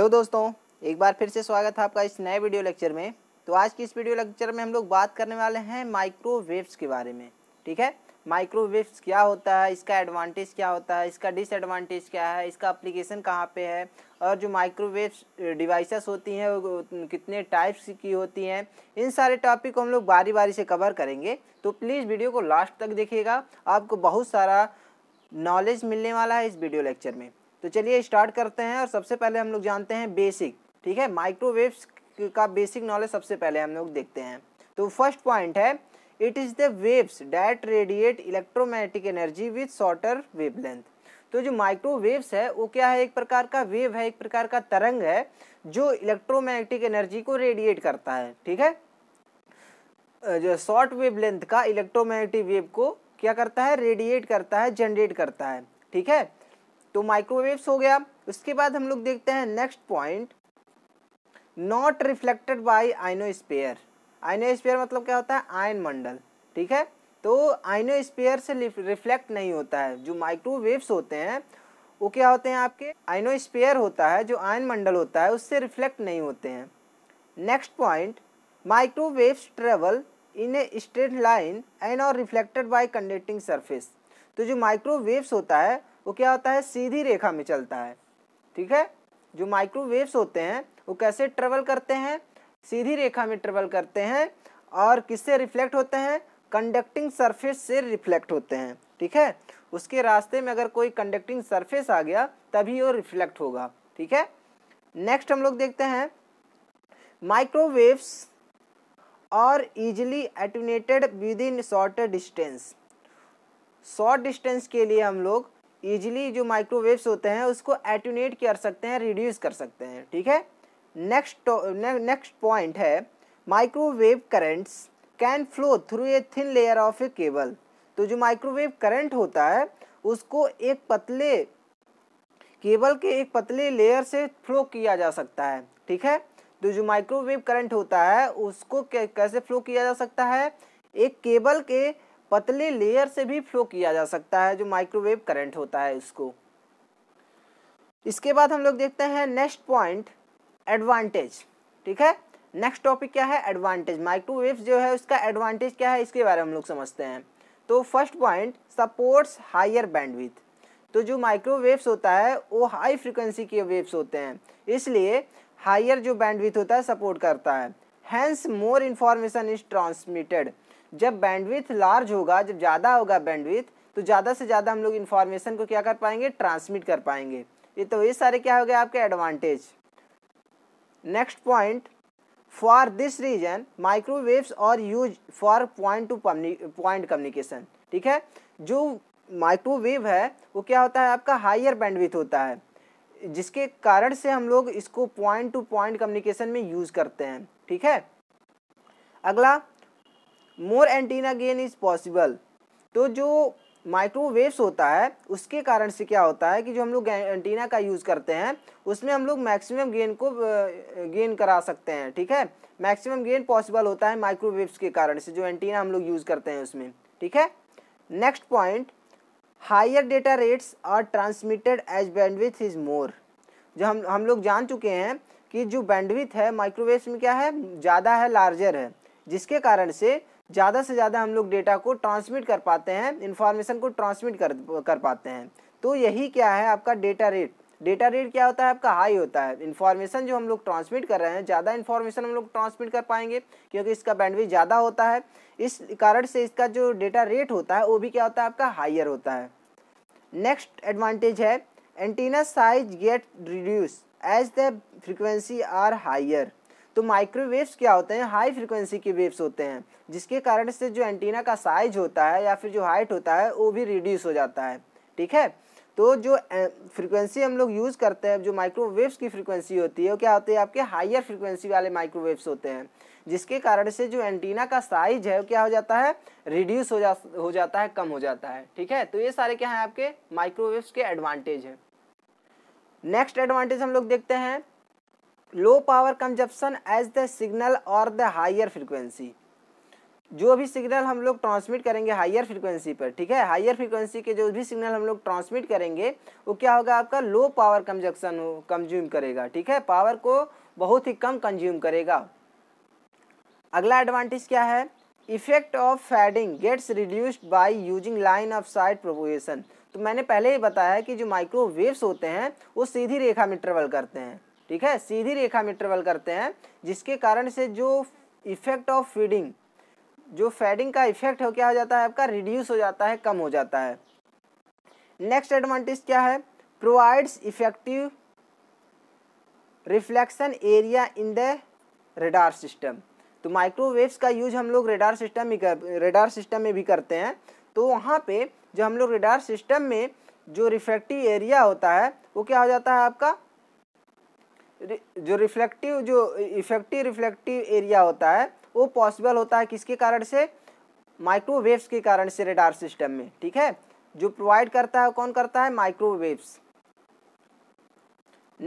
hello दोस्तों एक बार फिर से स्वागत है आपका इस नए वीडियो लेक्चर में तो आज की इस वीडियो लेक्चर में हम लोग बात करने वाले हैं माइक्रोवेव्स के बारे में ठीक है माइक्रोवेव्स क्या होता है इसका एडवांटेज क्या होता है इसका डिसएडवांटेज क्या है इसका अप्लीकेशन कहाँ पे है और जो माइक्रोवेव्स डिवाइसेस होती हैं वो कितने टाइप्स की होती हैं इन सारे टॉपिक को हम लोग बारी बारी से कवर करेंगे तो प्लीज़ वीडियो को लास्ट तक देखिएगा आपको बहुत सारा नॉलेज मिलने वाला है इस वीडियो लेक्चर में तो चलिए स्टार्ट करते हैं और सबसे पहले हम लोग जानते हैं बेसिक ठीक है माइक्रोवेव्स का बेसिक नॉलेज सबसे पहले हम लोग देखते हैं तो फर्स्ट पॉइंट है it is the waves that radiate electromagnetic energy with shorter wave तो जो माइक्रोवेव्स है वो क्या है एक प्रकार का वेव है एक प्रकार का तरंग है जो इलेक्ट्रोमैग्नेटिक एनर्जी को रेडिएट करता है ठीक है जो शॉर्ट वेव लेंथ का इलेक्ट्रोमैग्नेटिक वेव को क्या करता है रेडिएट करता है जनरेट करता है ठीक है तो माइक्रोवेव्स हो गया उसके बाद हम लोग देखते हैं next point not reflected by ionosphere ionosphere मतलब क्या होता है आयन मंडल ठीक है तो आइनोस्पेयर से रिफ्लेक्ट नहीं होता है जो माइक्रोवेव्स होते हैं वो क्या होते हैं आपके आइनोस्पेयर होता है जो आयन मंडल होता है उससे रिफ्लेक्ट नहीं होते हैं next point microwaves travel in a straight line and are reflected by conducting surface तो जो माइक्रोवेव्स होता है वो क्या होता है सीधी रेखा में चलता है ठीक है जो माइक्रोवेव्स होते हैं वो कैसे ट्रेवल करते हैं सीधी रेखा में ट्रेवल करते हैं और किससे रिफ्लेक्ट होते हैं कंडक्टिंग सरफेस से रिफ्लेक्ट होते हैं ठीक है उसके रास्ते में अगर कोई कंडक्टिंग सरफेस आ गया तभी वो रिफ्लेक्ट होगा ठीक है नेक्स्ट हम लोग देखते हैं microwaves are easily attenuated within short distance short distance के लिए हम लोग ईजिली जो माइक्रोवेव्स होते हैं उसको एटूनेट कर सकते हैं रिड्यूस कर सकते हैं ठीक है नेक्स्ट नेक्स्ट पॉइंट है microwave currents can flow through a thin layer of a cable तो जो माइक्रोवेव करंट होता है उसको एक पतले केबल के एक पतले लेयर से फ्लो किया जा सकता है ठीक है तो जो माइक्रोवेव करंट होता है उसको कैसे फ्लो किया जा सकता है एक केबल के पतले लेयर से भी फ्लो किया जा सकता है जो माइक्रोवेव करंट होता है उसको इसके बाद हम लोग देखते हैं नेक्स्ट पॉइंट एडवांटेज ठीक है नेक्स्ट टॉपिक क्या है एडवांटेज माइक्रोवेव जो है उसका एडवांटेज क्या है इसके बारे में हम लोग समझते हैं तो first point supports higher bandwidth तो जो माइक्रोवेव्स होता है वो हाई फ्रिक्वेंसी के वेव्स होते हैं इसलिए हायर जो बैंडविथ होता है सपोर्ट करता है hence more information is transmitted जब बैंडविथ लार्ज होगा जब ज़्यादा होगा बैंडविथ तो ज़्यादा से ज़्यादा हम लोग इन्फॉर्मेशन को क्या कर पाएंगे ट्रांसमिट कर पाएंगे ये तो ये सारे क्या हो गए आपके advantage next point for this reason microwaves are use for point to point communication ठीक है जो माइक्रोवेव है वो क्या होता है आपका हायर बैंडविथ होता है जिसके कारण से हम लोग इसको पॉइंट टू पॉइंट कम्युनिकेशन में यूज़ करते हैं ठीक है अगला more antenna gain is possible तो जो माइक्रोवेव्स होता है उसके कारण से क्या होता है कि जो हम लोग एंटीना का यूज़ करते हैं उसमें हम लोग मैक्सिमम गेन को गेन करा सकते हैं ठीक है मैक्सिमम गेन पॉसिबल होता है माइक्रोवेव्स के कारण से जो एंटीना हम लोग यूज़ करते हैं उसमें ठीक है next point higher data rates are transmitted as bandwidth is more जो हम हम लोग जान चुके हैं कि जो बैंडविथ है माइक्रोवेव्स में क्या है ज़्यादा है लार्जर है जिसके कारण से ज़्यादा से ज़्यादा हम लोग डेटा को ट्रांसमिट कर पाते हैं इन्फॉर्मेशन को ट्रांसमिट कर कर पाते हैं तो यही क्या है आपका डेटा रेट डेटा रेट क्या होता है आपका हाई होता है इन्फॉर्मेशन जो हम लोग ट्रांसमिट कर रहे हैं ज़्यादा इन्फॉर्मेशन हम लोग ट्रांसमिट कर पाएंगे क्योंकि इसका बैंडविज़ ज़्यादा होता है इस कारण से इसका जो डेटा रेट होता है वो भी क्या होता है आपका हाइयर होता है नेक्स्ट एडवांटेज है antenna size get reduce as the frequency are higher तो माइक्रोवेव्स क्या होते हैं हाई फ्रिक्वेंसी के वेव्स होते हैं जिसके कारण से जो एंटीना का साइज होता है या फिर जो हाइट होता है वो भी रिड्यूस हो जाता है ठीक है तो जो फ्रिक्वेंसी हम लोग यूज़ करते हैं जो माइक्रोवेव्स की फ्रिक्वेंसी होती है वो क्या होती है आपके हाइयर फ्रिक्वेंसी वाले माइक्रोवेव्स होते हैं जिसके कारण से जो एंटीना का साइज है वो क्या हो जाता है रिड्यूस हो जा हो जाता है कम हो जाता है ठीक है तो ये सारे क्या हैं आपके माइक्रोवेव्स के एडवांटेज हैं नेक्स्ट एडवांटेज हम लोग देखते हैं low power consumption as the signal are the higher frequency जो भी सिग्नल हम लोग ट्रांसमिट करेंगे हायर फ्रिक्वेंसी पर ठीक है हायर फ्रिक्वेंसी के जो भी सिग्नल हम लोग ट्रांसमिट करेंगे वो क्या होगा आपका लो पावर कंजप्शन कंज्यूम करेगा ठीक है पावर को बहुत ही कम कंज्यूम करेगा अगला एडवांटेज क्या है effect of fading gets reduced by using line of sight propagation तो मैंने पहले ही बताया कि जो माइक्रोवेव्स होते हैं वो सीधी रेखा में ट्रेवल करते हैं ठीक है सीधी रेखा में ट्रेवल करते हैं जिसके कारण से जो इफेक्ट ऑफ फीडिंग जो फेडिंग का इफेक्ट हो क्या हो जाता है आपका रिड्यूस हो जाता है कम हो जाता है नेक्स्ट एडवांटेज क्या है provides effective reflection area in the radar system तो माइक्रोवेव्स का यूज हम लोग रेडार सिस्टम में कर रेडार सिस्टम में भी करते हैं तो वहाँ पे जो हम लोग रेडार सिस्टम में जो रिफ्लेक्टिव एरिया होता है वो क्या हो जाता है आपका जो रिफ्लेक्टिव जो इफेक्टिव रिफ्लेक्टिव एरिया होता है वो पॉसिबल होता है किसके कारण से माइक्रोवेव्स के कारण से रेडार सिस्टम में ठीक है जो प्रोवाइड करता है कौन करता है माइक्रोवेव्स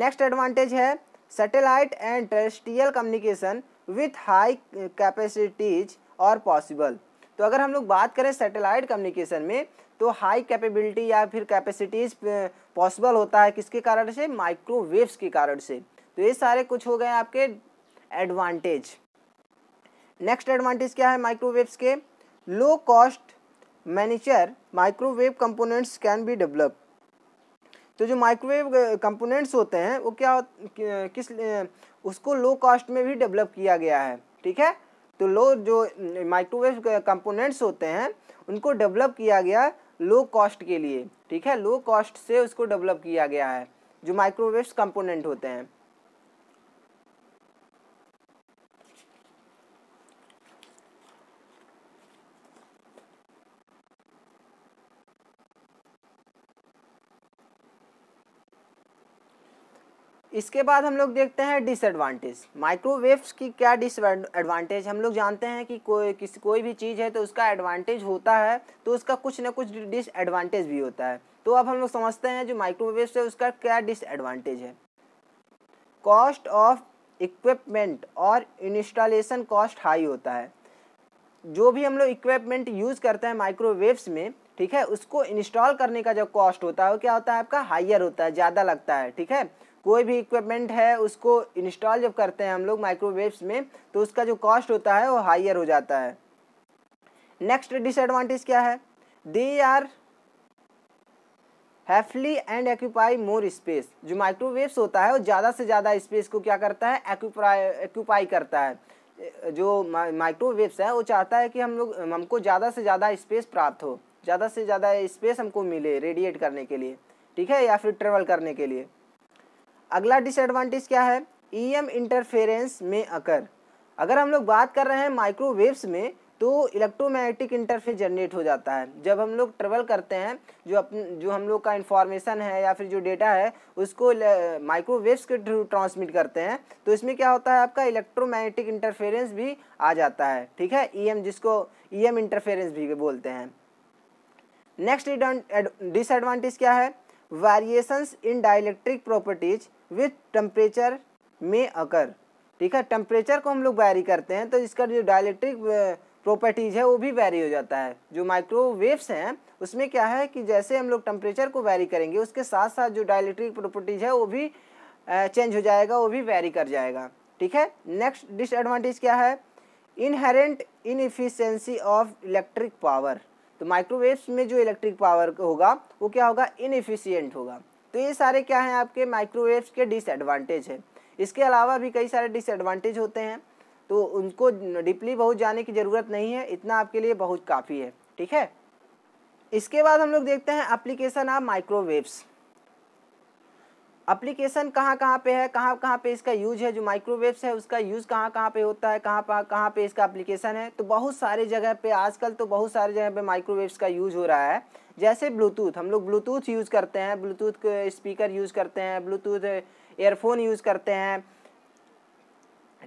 नेक्स्ट एडवांटेज है satellite and terrestrial communication with high capacities are possible तो अगर हम लोग बात करें सैटेलाइट कम्युनिकेशन में तो हाई कैपेबिलिटी या फिर कैपेसिटीज पॉसिबल होता है किसके कारण से माइक्रोवेव्स के कारण से तो ये सारे कुछ हो गए आपके एडवांटेज नेक्स्ट एडवांटेज क्या है माइक्रोवेव्स के low cost miniature microwave components can be develop तो जो माइक्रोवेव कंपोनेंट्स uh, होते हैं वो क्या uh, किस uh, उसको लो कॉस्ट में भी डेवलप किया गया है ठीक है तो लो जो माइक्रोवेव कंपोनेंट्स होते हैं उनको डेवलप किया गया लो कॉस्ट के लिए ठीक है लो कॉस्ट से उसको डेवलप किया गया है जो माइक्रोवेव्स कंपोनेंट होते हैं इसके बाद हम लोग देखते हैं डिसएडवांटेज माइक्रोवेव्स की क्या डिसएडवांटेज हम लोग जानते हैं कि कोई किसी कोई भी चीज़ है तो उसका एडवांटेज होता है तो उसका कुछ ना कुछ डिसएडवांटेज भी होता है तो अब हम लोग समझते हैं जो माइक्रोवेव्स है उसका क्या डिसएडवांटेज है कॉस्ट ऑफ इक्विपमेंट और इंस्टॉलेशन कॉस्ट हाई होता है जो भी हम लोग इक्विपमेंट यूज़ करते हैं माइक्रोवेव्स में ठीक है उसको इंस्टॉल करने का जो कॉस्ट होता है वो क्या होता है आपका हाइयर होता है ज़्यादा लगता है ठीक है कोई भी इक्विपमेंट है उसको इंस्टॉल जब करते हैं हम लोग माइक्रोवेव्स में तो उसका जो कॉस्ट होता है वो हाइयर हो जाता है नेक्स्ट डिसएडवांटेज क्या है they are hefty and occupy more space जो माइक्रोवेव्स होता है वो ज़्यादा से ज़्यादा स्पेस को क्या करता है एक्यूपाई करता है जो माइक्रोवेव्स है वो चाहता है कि हम लोग हमको ज़्यादा से ज़्यादा स्पेस प्राप्त हो ज़्यादा से ज़्यादा स्पेस हमको मिले रेडिएट करने के लिए ठीक है या फिर ट्रेवल करने के लिए अगला डिसएडवांटेज क्या है ईएम e इंटरफेरेंस में अकर अगर हम लोग बात कर रहे हैं माइक्रोवेव्स में तो इलेक्ट्रोमैग्नेटिक इंटरफेस जनरेट हो जाता है जब हम लोग ट्रेवल करते हैं जो अपन जो हम लोग का इन्फॉर्मेशन है या फिर जो डेटा है उसको माइक्रोवेव्स के थ्रू ट्रांसमिट करते हैं तो इसमें क्या होता है आपका इलेक्ट्रोमैग्नेटिक इंटरफेरेंस भी आ जाता है ठीक है ईएम e जिसको ईएम e इंटरफेरेंस भी बोलते हैं नेक्स्ट डिसएडवांटेज क्या है variations in dielectric properties with temperature में अकर ठीक है टेम्परेचर को हम लोग वैरी करते हैं तो इसका जो डायलेक्ट्रिक प्रॉपर्टीज़ है वो भी वैरी हो जाता है जो माइक्रोवेव्स हैं उसमें क्या है कि जैसे हम लोग टेम्परेचर को वैरी करेंगे उसके साथ साथ जो डायलेक्ट्रिक प्रॉपर्टीज़ है वो भी चेंज हो जाएगा वो भी वैरी कर जाएगा ठीक है नेक्स्ट डिसएडवांटेज क्या है inherent inefficiency of electric power तो माइक्रोवेव्स में जो इलेक्ट्रिक पावर होगा वो क्या होगा इनफिशियंट होगा तो ये सारे क्या हैं आपके माइक्रोवेव्स के डिसएडवांटेज हैं इसके अलावा भी कई सारे डिसएडवांटेज होते हैं तो उनको डीपली बहुत जाने की ज़रूरत नहीं है इतना आपके लिए बहुत काफ़ी है ठीक है इसके बाद हम लोग देखते हैं एप्लीकेशन ऑफ माइक्रोवेव्स अप्लीकेशन कहाँ कहाँ पे है कहाँ कहाँ पे इसका यूज है जो माइक्रोवेव्स है उसका यूज़ कहाँ कहाँ पे होता है कहाँ पर कहाँ पे इसका अप्लीकेशन है तो बहुत सारे जगह पे आजकल तो बहुत सारे जगह पे माइक्रोवेव्स का यूज हो रहा है जैसे ब्लूटूथ हम लोग ब्लूटूथ यूज़ करते हैं ब्लूटूथ स्पीकर यूज़ करते हैं ब्लूटूथ एयरफोन यूज़ करते हैं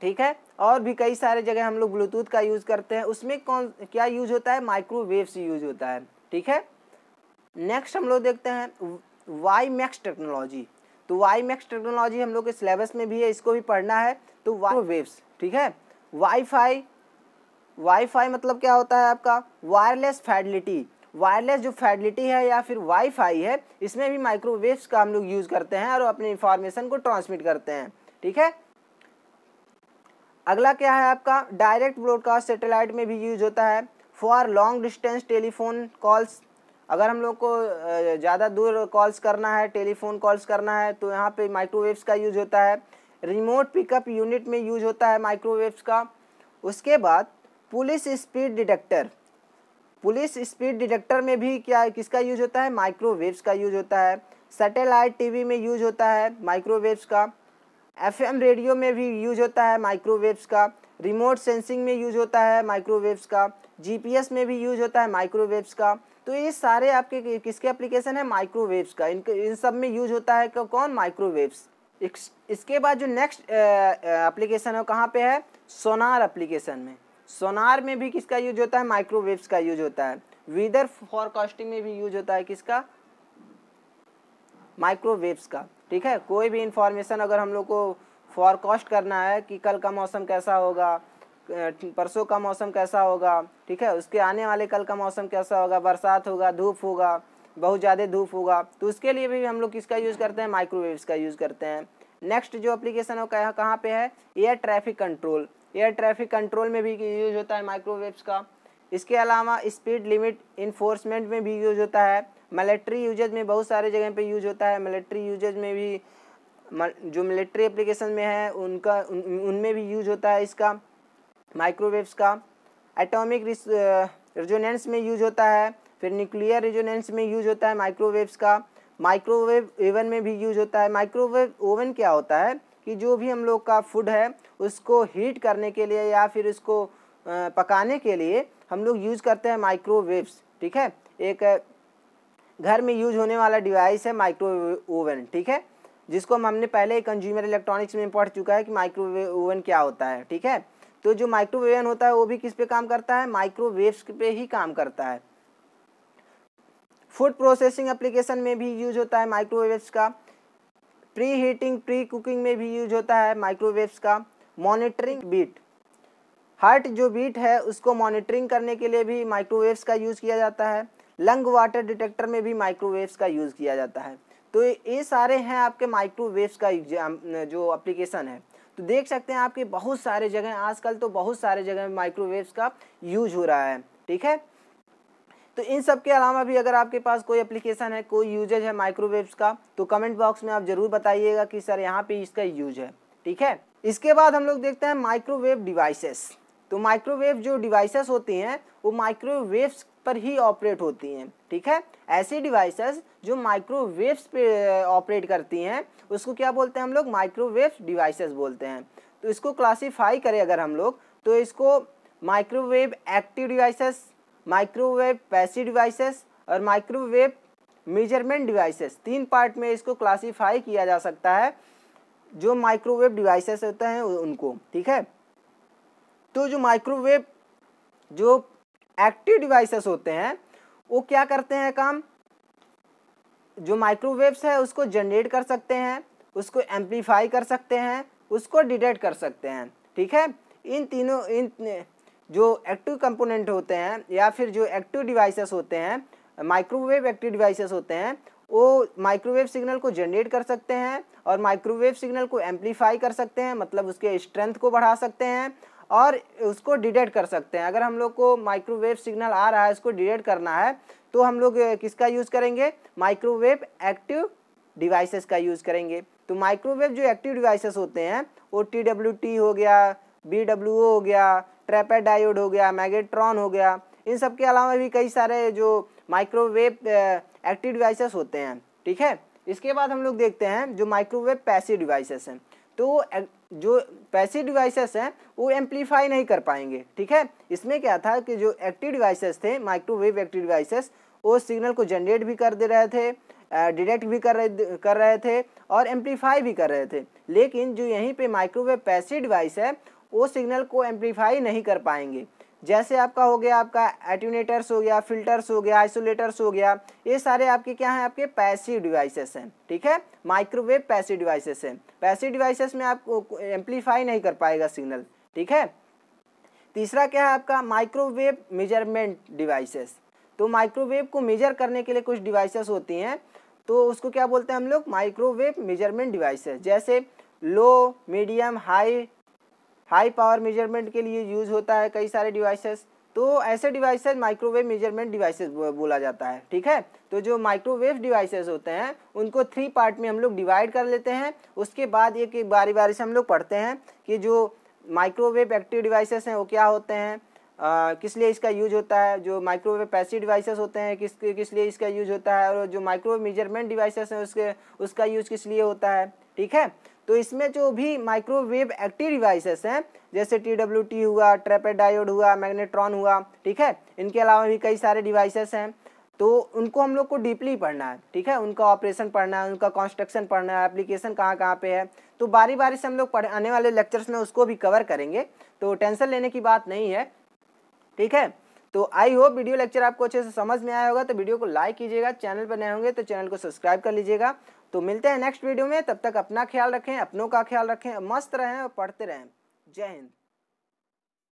ठीक है और भी कई सारे जगह हम लोग ब्लूटूथ का यूज़ करते हैं उसमें कौन क्या यूज होता है माइक्रोवेव्स यूज होता है ठीक है नेक्स्ट हम लोग देखते हैं वाई मैक्स टेक्नोलॉजी तो वाई मैक्स टेक्नोलॉजी हम लोग के सिलेबस में भी है इसको भी पढ़ना है तो वाई वेव्स ठीक है वाईफाई वाईफाई मतलब क्या होता है आपका वायरलेस फैडलिटी वायरलेस जो फैडलिटी है या फिर वाईफाई है इसमें भी माइक्रोवेव्स का हम लोग यूज़ करते हैं और अपने इंफॉर्मेशन को ट्रांसमिट करते हैं ठीक है अगला क्या है आपका डायरेक्ट ब्रॉडकास्ट सेटेलाइट में भी यूज होता है for long distance telephone calls अगर हम लोग को ज़्यादा दूर कॉल्स करना है टेलीफोन कॉल्स करना है तो यहाँ पे माइक्रोवेव्स का यूज होता है रिमोट पिकअप यूनिट में यूज होता है माइक्रोवेव्स का उसके बाद police speed detector police speed detector में भी क्या किसका यूज होता है माइक्रोवेव्स का यूज होता है सैटेलाइट टीवी में यूज होता है माइक्रोवेव्स का एफएम रेडियो में भी यूज होता है माइक्रोवेव्स का रिमोट सेंसिंग में यूज होता है माइक्रोवेव्स का जीपीएस में भी यूज होता है माइक्रोवेव्स का तो ये सारे आपके किसके एप्लीकेशन है माइक्रोवेव्स का इन इन सब में यूज होता है कौन माइक्रोवेव्स इसके बाद जो नेक्स्ट एप्लीकेशन है कहाँ पे है सोनार एप्लीकेशन में सोनार में भी किसका यूज होता है माइक्रोवेव्स का यूज होता है वीदर फॉरकास्टिंग में भी यूज होता है किसका माइक्रोवेव्स का ठीक है कोई भी इंफॉर्मेशन अगर हम लोग को फॉरकास्ट करना है कि कल का मौसम कैसा होगा परसों का मौसम कैसा होगा ठीक है उसके आने वाले कल का मौसम कैसा होगा बरसात होगा धूप होगा बहुत ज़्यादा धूप होगा तो उसके लिए भी हम लोग किसका यूज़ करते हैं माइक्रोवेव्स का यूज़ करते हैं नेक्स्ट जो अप्लीकेशन है कह, कहाँ पे है air traffic control air traffic control में भी यूज होता है माइक्रोवेव्स का इसके अलावा स्पीड लिमिट इन्फोर्समेंट में भी यूज होता है मिलिट्री यूजेज में बहुत सारे जगह पे यूज होता है मिलिट्री यूजेज में भी जो मिलिट्री एप्लीकेशन में है उनका उनमें उन भी यूज होता है इसका माइक्रोवेव्स का एटॉमिक रिजोनेंस में यूज होता है फिर न्यूक्लियर रिजोनेंस में यूज होता है माइक्रोवेव्स का माइक्रोवेव ओवन में भी यूज होता है माइक्रोवेव ओवन क्या होता है कि जो भी हम लोग का फूड है उसको हीट करने के लिए या फिर उसको पकाने के लिए हम लोग यूज करते हैं माइक्रोवेव्स ठीक है एक घर में यूज होने वाला डिवाइस है माइक्रोवेव ओवन ठीक है जिसको हमने पहले कंज्यूमर इलेक्ट्रॉनिक्स में पढ़ चुका है कि माइक्रोवेव ओवन क्या होता है ठीक है तो जो माइक्रोवेवन होता है वो भी किस पे काम करता है माइक्रोवेव्स पे ही काम करता है फूड प्रोसेसिंग एप्लीकेशन में भी यूज होता है माइक्रोवेव्स का प्री हीटिंग प्री कुकिंग में भी यूज होता है माइक्रोवेव्स का मॉनिटरिंग बीट हार्ट जो बीट है उसको मॉनिटरिंग करने के लिए भी माइक्रोवेव्स का यूज़ किया जाता है लंग वाटर डिटेक्टर में भी माइक्रोवेव्स का यूज़ किया जाता है तो ये सारे हैं आपके माइक्रोवेव्स का जो एप्लीकेशन है तो देख सकते हैं आपके बहुत सारे जगह आजकल तो बहुत सारे जगह में माइक्रोवेव्स का यूज हो रहा है ठीक है तो इन सब के अलावा भी अगर आपके पास कोई एप्लीकेशन है कोई यूजेज है माइक्रोवेव्स का तो कमेंट बॉक्स में आप ज़रूर बताइएगा कि सर यहाँ पे इसका यूज है ठीक है इसके बाद हम लोग देखते हैं माइक्रोवेव डिवाइसेस तो माइक्रोवेव जो डिवाइसेस होती हैं वो माइक्रोवेव्स पर ही ऑपरेट होती हैं ठीक है ऐसे डिवाइसेस जो माइक्रोवेव्स पे ऑपरेट करती हैं उसको क्या बोलते हैं हम लोग माइक्रोवेव डिवाइसेस बोलते हैं तो इसको क्लासीफाई करें अगर हम लोग तो इसको microwave active devices microwave passive devices और माइक्रोवेव मेजरमेंट डिवाइसेस तीन पार्ट में इसको क्लासीफाई किया जा सकता है जो माइक्रोवेव डिवाइसेस होते हैं उनको ठीक है तो जो माइक्रोवेव जो एक्टिव डिवाइसेस होते हैं वो क्या करते हैं काम जो माइक्रोवेव्स है उसको जनरेट कर सकते हैं उसको एम्पलीफाई कर सकते हैं उसको डिटेक्ट कर सकते हैं ठीक है इन तीनों इन जो एक्टिव कंपोनेंट होते हैं या फिर जो एक्टिव डिवाइसेस होते हैं माइक्रोवेव एक्टिव डिवाइसेस होते हैं वो माइक्रोवेव सिग्नल को जनरेट कर सकते हैं और माइक्रोवेव सिग्नल को एम्पलीफाई कर सकते हैं मतलब उसके स्ट्रेंथ को बढ़ा सकते हैं और उसको डिटेक्ट कर सकते हैं अगर हम लोग को माइक्रोवेव सिग्नल आ रहा है उसको डिटेक्ट करना है तो हम लोग किसका यूज़ करेंगे माइक्रोवेव एक्टिव डिवाइसेस का यूज़ करेंगे तो माइक्रोवेव जो एक्टिव डिवाइसेस होते हैं वो टी डब्ल्यू टी हो गया बी डब्ल्यू ओ हो गया ट्रेपेड डायोड हो गया मैगेट्रॉन हो गया इन सब के अलावा भी कई सारे जो माइक्रोवेव एक्टिव डिवाइसेस होते हैं ठीक है इसके बाद हम लोग देखते हैं जो माइक्रोवेव पैसिव डिवाइसेस हैं तो जो पैसिव डिवाइसेस हैं वो एम्पलीफाई नहीं कर पाएंगे ठीक है इसमें क्या था कि जो एक्टिव डिवाइसेस थे माइक्रोवेव एक्टिव डिवाइसेस वो सिग्नल को जनरेट भी कर दे रहे थे डिटेक्ट भी कर रहे कर रहे थे और एम्पलीफाई भी कर रहे थे लेकिन जो यहीं पे माइक्रोवेव पैसिव डिवाइस है वो सिग्नल को एम्पलीफाई नहीं कर पाएंगे जैसे आपका हो गया आपका एट्यूनेटर्स हो गया फिल्टर्स हो गया आइसोलेटर्स हो गया ये सारे आपके क्या हैं आपके पैसिव डिवाइसेस हैं ठीक है माइक्रोवेव पैसिव डिवाइसेस हैं पैसिव डिवाइसेस में आपको एम्पलीफाई नहीं कर पाएगा सिग्नल ठीक है तीसरा क्या है आपका माइक्रोवेव मेजरमेंट डिवाइसेस तो माइक्रोवेव को मेजर करने के लिए कुछ डिवाइसेस होती हैं तो उसको क्या बोलते हैं हम लोग माइक्रोवेव मेजरमेंट डिवाइसेस जैसे low medium high high power measurement के लिए यूज़ होता है कई सारे डिवाइसेस तो ऐसे डिवाइसेस माइक्रोवेव मेजरमेंट डिवाइसेस बोला जाता है ठीक है तो जो माइक्रोवेव डिवाइसेस होते हैं उनको थ्री पार्ट में हम लोग डिवाइड कर लेते हैं उसके बाद एक बारी बारी से हम लोग पढ़ते हैं कि जो माइक्रोवेव एक्टिव डिवाइसेस हैं वो क्या होते हैं किस लिए इसका यूज होता है जो माइक्रोवेव पैसिव डिवाइसेस होते हैं किस किस लिए इसका यूज होता है और जो माइक्रोवेव मेजरमेंट डिवाइसेस हैं उसके उसका यूज किस लिए होता है ठीक है तो इसमें जो भी माइक्रोवेव एक्टिव डिवाइसेस हैं जैसे टी डब्ल्यू टी हुआ ट्रेपेड डायोड हुआ मैग्नेट्रॉन हुआ ठीक है इनके अलावा भी कई सारे डिवाइसेस हैं तो उनको हम लोग को डीपली पढ़ना है ठीक है उनका ऑपरेशन पढ़ना है उनका कंस्ट्रक्शन पढ़ना है एप्लीकेशन कहाँ कहाँ पे है तो बारी बारी से हम लोग पढ़ आने वाले लेक्चर्स में उसको भी कवर करेंगे तो टेंशन लेने की बात नहीं है ठीक है तो आई होप वीडियो लेक्चर आपको अच्छे से समझ में आया होगा तो वीडियो को लाइक कीजिएगा चैनल पर नए होंगे तो चैनल को सब्सक्राइब कर लीजिएगा तो मिलते हैं नेक्स्ट वीडियो में तब तक अपना ख्याल रखें अपनों का ख्याल रखें मस्त रहें और पढ़ते रहें जय हिंद